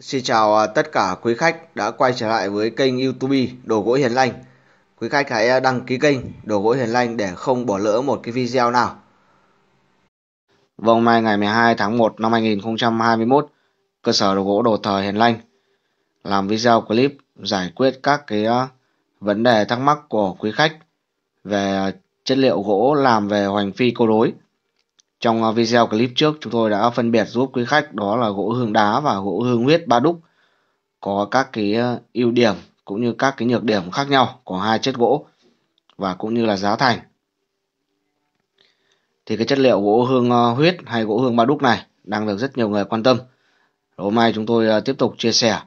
Xin chào à, tất cả quý khách đã quay trở lại với kênh YouTube Đồ gỗ Hiền Lành. Quý khách hãy à, đăng ký kênh Đồ gỗ Hiền Lành để không bỏ lỡ một cái video nào. Vòng mai ngày 12 tháng 1 năm 2021, cơ sở đồ gỗ Đồ thờ Hiền Lành làm video clip giải quyết các cái à, vấn đề thắc mắc của quý khách về chất liệu gỗ làm về hoành phi câu đối. Trong à, video clip trước chúng tôi đã phân biệt giúp quý khách đó là gỗ hương đá và gỗ hương huyết ba đúc có các cái à, ưu điểm cũng như các cái nhược điểm khác nhau của hai chất gỗ và cũng như là giá thành. Thì cái chất liệu gỗ hương à, huyết hay gỗ hương ba đúc này đang được rất nhiều người quan tâm. Hôm nay chúng tôi tiếp tục chia sẻ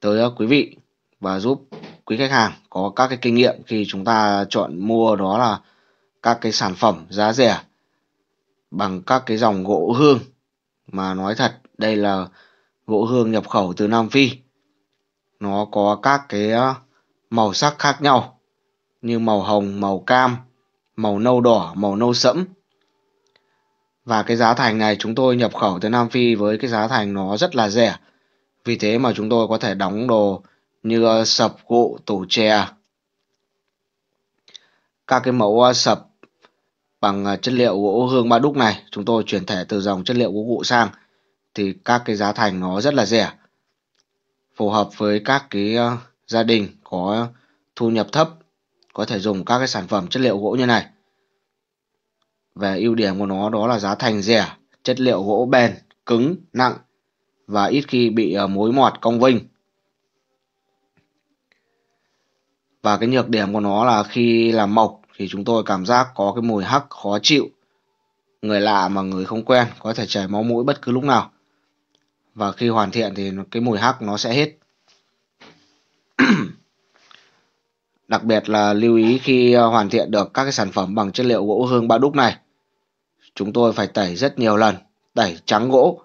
tới quý vị và giúp quý khách hàng có các cái kinh nghiệm khi chúng ta chọn mua đó là các cái sản phẩm giá rẻ bằng các cái dòng gỗ hương mà nói thật đây là gỗ hương nhập khẩu từ Nam Phi nó có các cái ờ, màu sắc khác nhau như màu hồng, màu cam, màu nâu đỏ, màu nâu sẫm. Và cái giá thành này chúng tôi nhập khẩu từ Nam Phi với cái giá thành nó rất là rẻ. Vì thế mà chúng tôi có thể đóng đồ như ờ, sập gỗ tủ chè. Các cái mẫu ờ, sập bằng à, chất liệu gỗ hương ba đúc này chúng tôi chuyển thể từ dòng chất liệu gỗ cụ sang thì các cái giá thành nó rất là rẻ phù hợp với các cái à, gia đình có thu nhập thấp có thể dùng các cái sản phẩm chất liệu gỗ như này về ưu điểm của nó đó là giá thành rẻ chất liệu gỗ bền cứng nặng và ít khi bị à, mối mọt cong vinh và cái nhược điểm của nó là khi làm mộc thì chúng tôi cảm giác có cái mùi hắc khó chịu. Người lạ mà người không quen có thể chảy máu mũi bất cứ lúc nào. Và khi hoàn thiện thì cái mùi hắc nó sẽ hết. Đặc biệt là lưu ý khi ờ, hoàn thiện được các cái sản phẩm bằng chất liệu gỗ hương ba đúc này. Chúng tôi phải tẩy rất nhiều lần, tẩy trắng gỗ.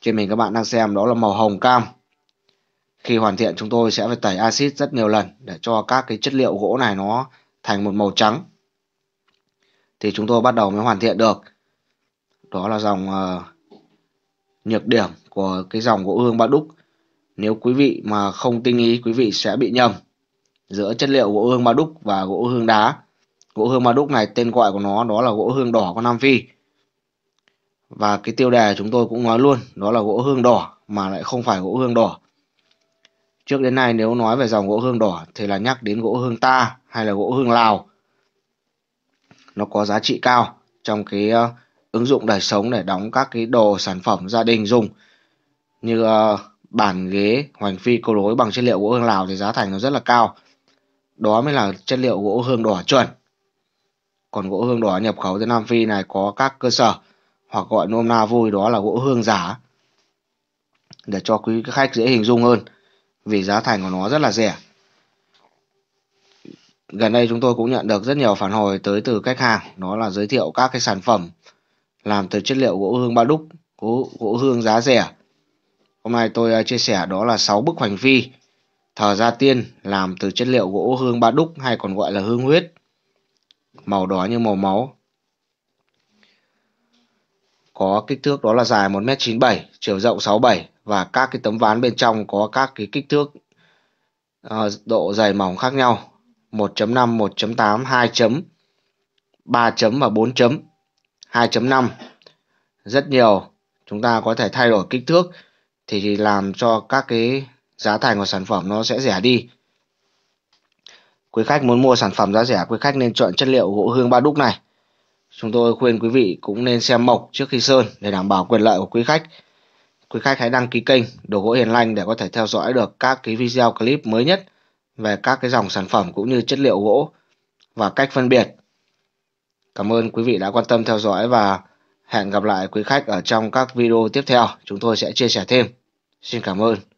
Trên mình các bạn đang xem đó là màu hồng cam. Khi hoàn thiện chúng tôi sẽ phải tẩy axit rất nhiều lần để cho các cái chất liệu gỗ này nó thành một màu trắng thì chúng tôi bắt đầu mới hoàn thiện được đó là dòng uh, nhược điểm của cái dòng gỗ hương ba đúc nếu quý vị mà không tinh ý quý vị sẽ bị nhầm giữa chất liệu gỗ hương ba đúc và gỗ hương đá gỗ hương ba đúc này tên gọi của nó đó là gỗ hương đỏ của Nam Phi và cái tiêu đề chúng tôi cũng nói luôn đó là gỗ hương đỏ mà lại không phải gỗ hương đỏ Trước đến nay nếu nói về dòng gỗ hương đỏ thì là nhắc đến gỗ hương ta hay là gỗ hương Lào. Nó có giá trị cao trong cái ờ, ứng dụng đời sống để đóng các cái đồ sản phẩm gia đình dùng như ờ, bản ghế hoành phi cô lối bằng chất liệu gỗ hương Lào thì giá thành nó rất là cao. Đó mới là chất liệu gỗ hương đỏ chuẩn. Còn gỗ hương đỏ nhập khẩu từ Nam Phi này có các cơ sở hoặc gọi nôm na vui đó là gỗ hương giả để cho quý khách dễ hình dung hơn vì giá thành của nó rất là rẻ gần đây chúng tôi cũng nhận được rất nhiều phản hồi tới từ khách hàng đó là giới thiệu các cái sản phẩm làm từ chất liệu gỗ hương ba đúc gỗ, gỗ hương giá rẻ hôm nay tôi à, chia sẻ đó là 6 bức hoành phi thờ gia tiên làm từ chất liệu gỗ hương ba đúc hay còn gọi là hương huyết màu đỏ như màu máu có kích thước đó là dài 1m97 chiều rộng 67 và các cái tấm ván bên trong có các cái kích thước uh, độ dày mỏng khác nhau 1.5, 1.8, 2 chấm 3 chấm và 4 chấm 2.5 rất nhiều chúng ta có thể thay đổi kích thước thì làm cho các cái giá thành của sản phẩm nó sẽ rẻ đi quý khách muốn mua sản phẩm giá rẻ quý khách nên chọn chất liệu gỗ hương ba đúc này chúng tôi khuyên quý vị cũng nên xem mộc trước khi sơn để đảm bảo quyền lợi của quý khách Quý khách hãy đăng ký kênh Đồ gỗ Hiền Lành để có thể theo dõi được các cái video clip mới nhất về các cái dòng sản phẩm cũng như chất liệu gỗ và cách phân biệt. Cảm ơn quý vị đã quan tâm theo dõi và hẹn gặp lại quý khách ở trong các video tiếp theo. Chúng tôi sẽ chia sẻ thêm. Xin cảm ơn.